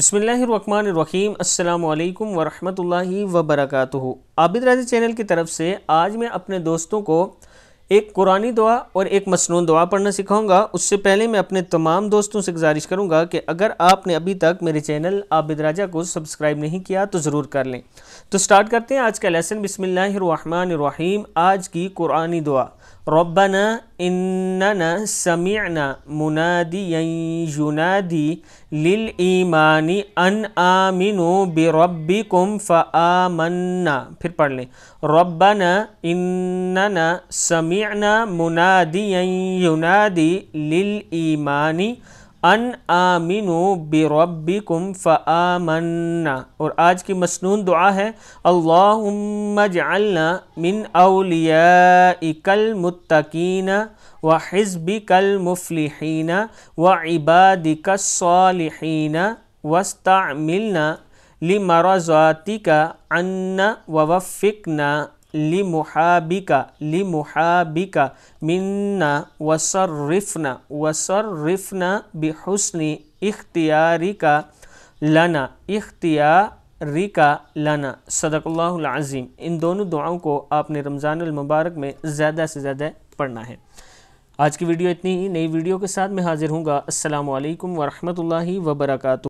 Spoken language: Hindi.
बसमीम अल्लाम वरहमल वबरक आबिद राजी चैनल की तरफ से आज मैं अपने दोस्तों को एक कुरानी दुआ और एक मसनू दुआ पढ़ना सिखाऊंगा उससे पहले मैं अपने तमाम दोस्तों से गुजारिश करूंगा कि अगर आपने अभी तक मेरे चैनल आबिद राजा को सब्सक्राइब नहीं किया तो ज़रूर कर लें तो स्टार्ट करते हैं आज का लेसन बिसमीम आज की कुरानी दुआ रबना इन समीना मुनादी युनादी लिल ईमानी अन आमिनो बे कुम आमन्ना फिर पढ़ लें रबना इन समी سمعنا مناديا ينادي للإيمان ان آمنوا بربكم فآمنا اور آج کی مسنون دعا ہے اللهم اجعلنا من أوليائك المتقين وحزبك المفلحين وعبادك الصالحين واستعملنا لمرضاتک عنا ووفقنا लिमुहाबिका लिमुहाबिका मिन्ना वसर्रिफना वसर्रिफना बिहुस्नी इख्तियारिका लना इख्तियारिका लना सदकल्लाज़ीम इन दोनों दुआओं को आपने रमज़ान मुबारक में ज़्यादा से ज़्यादा पढ़ना है आज की वीडियो इतनी ही नई वीडियो के साथ मैं हाज़िर हूँगा अल्लाम वरहमल वरक